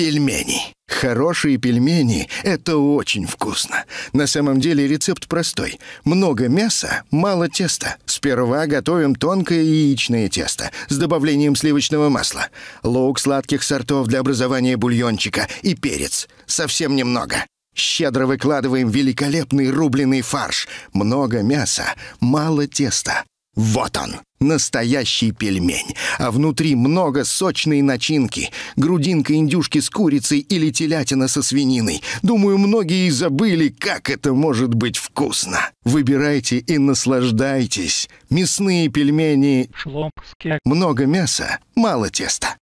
Пельмени. Хорошие пельмени – это очень вкусно. На самом деле рецепт простой. Много мяса, мало теста. Сперва готовим тонкое яичное тесто с добавлением сливочного масла, лук сладких сортов для образования бульончика и перец. Совсем немного. Щедро выкладываем великолепный рубленый фарш. Много мяса, мало теста. Вот он, настоящий пельмень, а внутри много сочной начинки. Грудинка индюшки с курицей или телятина со свининой. Думаю, многие и забыли, как это может быть вкусно. Выбирайте и наслаждайтесь. Мясные пельмени... Шломские. Много мяса, мало теста.